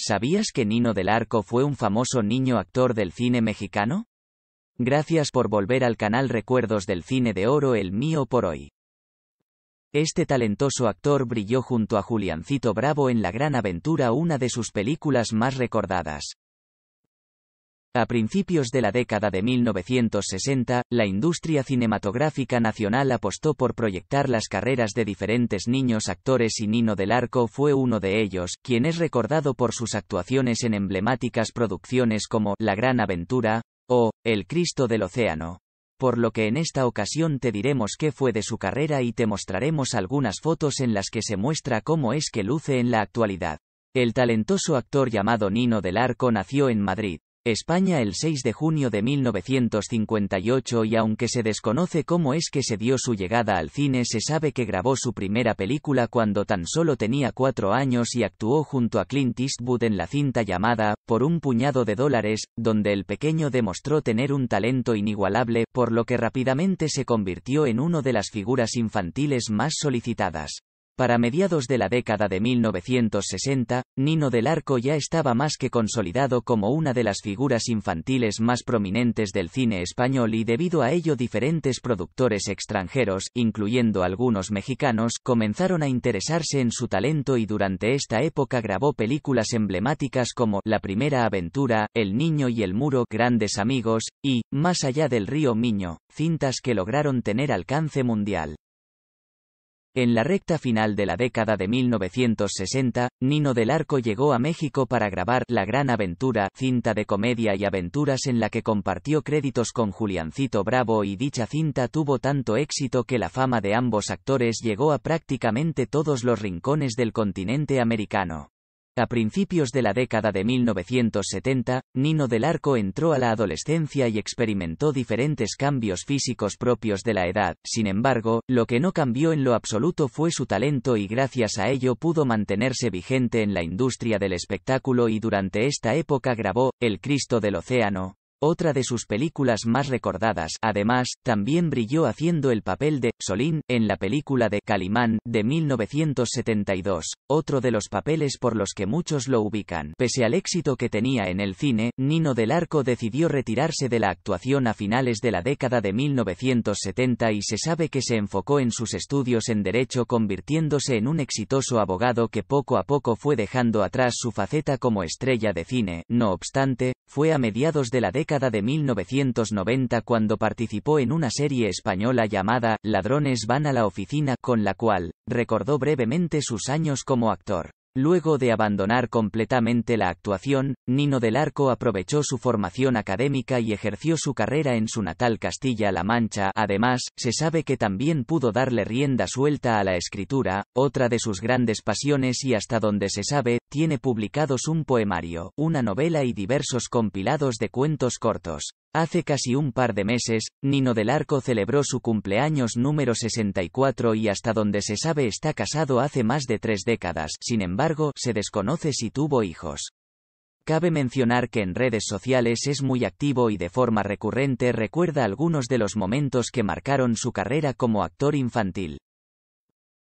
¿Sabías que Nino del Arco fue un famoso niño actor del cine mexicano? Gracias por volver al canal Recuerdos del Cine de Oro el mío por hoy. Este talentoso actor brilló junto a Juliancito Bravo en La Gran Aventura, una de sus películas más recordadas. A principios de la década de 1960, la industria cinematográfica nacional apostó por proyectar las carreras de diferentes niños actores y Nino del Arco fue uno de ellos, quien es recordado por sus actuaciones en emblemáticas producciones como La Gran Aventura o El Cristo del Océano. Por lo que en esta ocasión te diremos qué fue de su carrera y te mostraremos algunas fotos en las que se muestra cómo es que luce en la actualidad. El talentoso actor llamado Nino del Arco nació en Madrid España el 6 de junio de 1958 y aunque se desconoce cómo es que se dio su llegada al cine se sabe que grabó su primera película cuando tan solo tenía cuatro años y actuó junto a Clint Eastwood en la cinta llamada, por un puñado de dólares, donde el pequeño demostró tener un talento inigualable, por lo que rápidamente se convirtió en uno de las figuras infantiles más solicitadas. Para mediados de la década de 1960, Nino del Arco ya estaba más que consolidado como una de las figuras infantiles más prominentes del cine español y debido a ello diferentes productores extranjeros, incluyendo algunos mexicanos, comenzaron a interesarse en su talento y durante esta época grabó películas emblemáticas como La primera aventura, El niño y el muro, Grandes amigos, y, Más allá del río Miño, cintas que lograron tener alcance mundial. En la recta final de la década de 1960, Nino del Arco llegó a México para grabar La Gran Aventura, cinta de comedia y aventuras en la que compartió créditos con Juliancito Bravo y dicha cinta tuvo tanto éxito que la fama de ambos actores llegó a prácticamente todos los rincones del continente americano. A principios de la década de 1970, Nino del Arco entró a la adolescencia y experimentó diferentes cambios físicos propios de la edad, sin embargo, lo que no cambió en lo absoluto fue su talento y gracias a ello pudo mantenerse vigente en la industria del espectáculo y durante esta época grabó, El Cristo del Océano, otra de sus películas más recordadas, además, también brilló haciendo el papel de Solín en la película de Calimán de 1972, otro de los papeles por los que muchos lo ubican. Pese al éxito que tenía en el cine, Nino del Arco decidió retirarse de la actuación a finales de la década de 1970 y se sabe que se enfocó en sus estudios en derecho convirtiéndose en un exitoso abogado que poco a poco fue dejando atrás su faceta como estrella de cine. No obstante, fue a mediados de la década década de 1990 cuando participó en una serie española llamada Ladrones van a la oficina, con la cual recordó brevemente sus años como actor. Luego de abandonar completamente la actuación, Nino del Arco aprovechó su formación académica y ejerció su carrera en su natal Castilla-La Mancha. Además, se sabe que también pudo darle rienda suelta a la escritura, otra de sus grandes pasiones y hasta donde se sabe, tiene publicados un poemario, una novela y diversos compilados de cuentos cortos. Hace casi un par de meses, Nino del Arco celebró su cumpleaños número 64 y hasta donde se sabe está casado hace más de tres décadas, sin embargo, se desconoce si tuvo hijos. Cabe mencionar que en redes sociales es muy activo y de forma recurrente recuerda algunos de los momentos que marcaron su carrera como actor infantil.